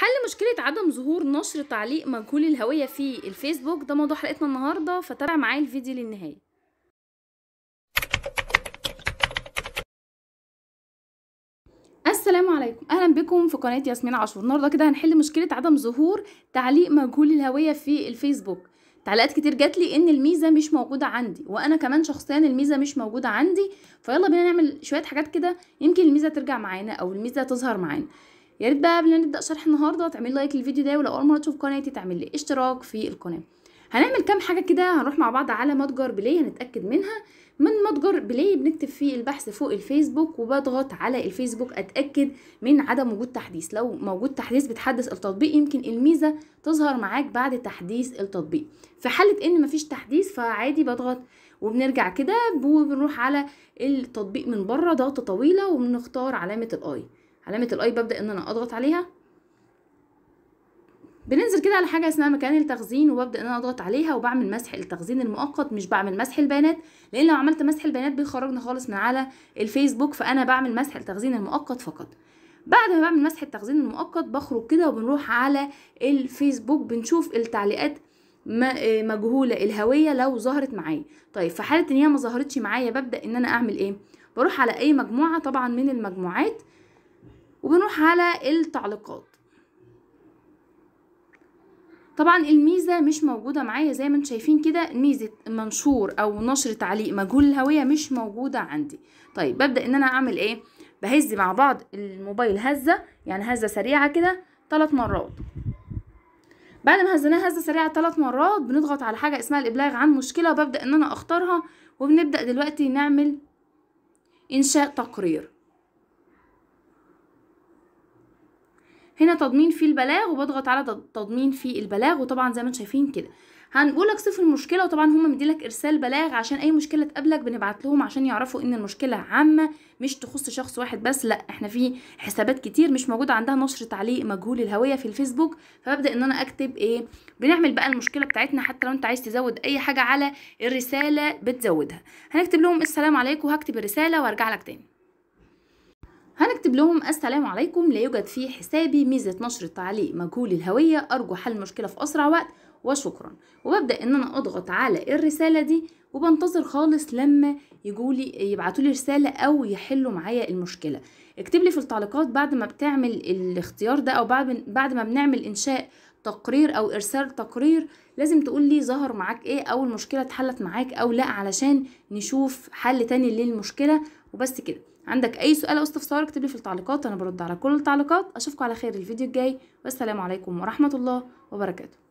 حل مشكلة عدم ظهور نشر تعليق مجهول الهوية في الفيسبوك ده موضوع حلقتنا النهاردة فتابع معايا الفيديو للنهاية السلام عليكم اهلا بكم في قناه ياسمين عاشور النهارده كده هنحل مشكله عدم ظهور تعليق مجهول الهويه في الفيسبوك تعليقات كتير جات لي ان الميزه مش موجوده عندي وانا كمان شخصيا الميزه مش موجوده عندي فيلا بينا نعمل شويه حاجات كده يمكن الميزه ترجع معانا او الميزه تظهر معانا يا ريت بقى قبل ما نبدا شرح النهارده تعمل لايك للفيديو ده ولو اول مره تشوف قناتي تعمل لي اشتراك في القناه هنعمل كام حاجه كده هنروح مع بعض على متجر بلاي هنتاكد منها من متجر بلاي بنكتب فيه البحث فوق الفيسبوك وبضغط على الفيسبوك اتاكد من عدم وجود تحديث لو موجود تحديث بتحدث التطبيق يمكن الميزه تظهر معاك بعد تحديث التطبيق في حاله ان مفيش تحديث فعادي بضغط وبنرجع كده وبنروح على التطبيق من بره ضغطه طويله وبنختار علامه الاي علامه الاي ببدا ان انا اضغط عليها بننزل كده على حاجه اسمها مكان التخزين وببدا ان انا اضغط عليها وبعمل مسح التخزين المؤقت مش بعمل مسح البيانات لان لو عملت مسح البيانات بيخرجنا خالص من على الفيسبوك فانا بعمل مسح التخزين المؤقت فقط بعد ما بعمل مسح التخزين المؤقت بخرج كده وبنروح على الفيسبوك بنشوف التعليقات آه، مجهوله الهويه لو ظهرت معايا طيب في حاله ان هي ما ظهرتش معايا ببدا ان انا اعمل ايه بروح على اي مجموعه طبعا من المجموعات وبنروح على التعليقات طبعا الميزة مش موجودة معايا زي ما انتم شايفين كده ميزة منشور او نشر تعليق مجهول الهوية مش موجودة عندي طيب ببدأ ان انا اعمل ايه بهز مع بعض الموبايل هزة يعني هزة سريعة كده ثلاث مرات بعد ما هزناها هزة سريعة ثلاث مرات بنضغط على حاجة اسمها الابلاغ عن مشكلة وببدأ ان انا اختارها وبنبدأ دلوقتي نعمل انشاء تقرير هنا تضمين في البلاغ وبضغط على تضمين في البلاغ وطبعا زي ما انتم شايفين كده هنقولك صفر المشكله وطبعا هما مديلك ارسال بلاغ عشان اي مشكله تقابلك بنبعت لهم عشان يعرفوا ان المشكله عامه مش تخص شخص واحد بس لا احنا في حسابات كتير مش موجوده عندها نشر تعليق مجهول الهويه في الفيسبوك فببدا ان انا اكتب ايه بنعمل بقى المشكله بتاعتنا حتى لو انت عايز تزود اي حاجه على الرساله بتزودها هنكتب لهم السلام عليكم وهكتب الرساله وارجع لك تاني هنكتب لهم السلام عليكم لا يوجد في حسابي ميزة نشر التعليق مجهول الهوية أرجو حل المشكلة في أسرع وقت وشكرا وببدأ إن أنا أضغط على الرسالة دي وبنتظر خالص لما يجولي يبعتولي رسالة أو يحلوا معايا المشكلة اكتب لي في التعليقات بعد ما بتعمل الاختيار ده أو بعد, بعد ما بنعمل إنشاء تقرير او ارسال تقرير لازم تقول لي ظهر معاك ايه او المشكله اتحلت معاك او لا علشان نشوف حل تاني للمشكله وبس كده عندك اي سؤال او استفسار اكتبلي في التعليقات انا برد على كل التعليقات اشوفكم على خير الفيديو الجاي والسلام عليكم ورحمه الله وبركاته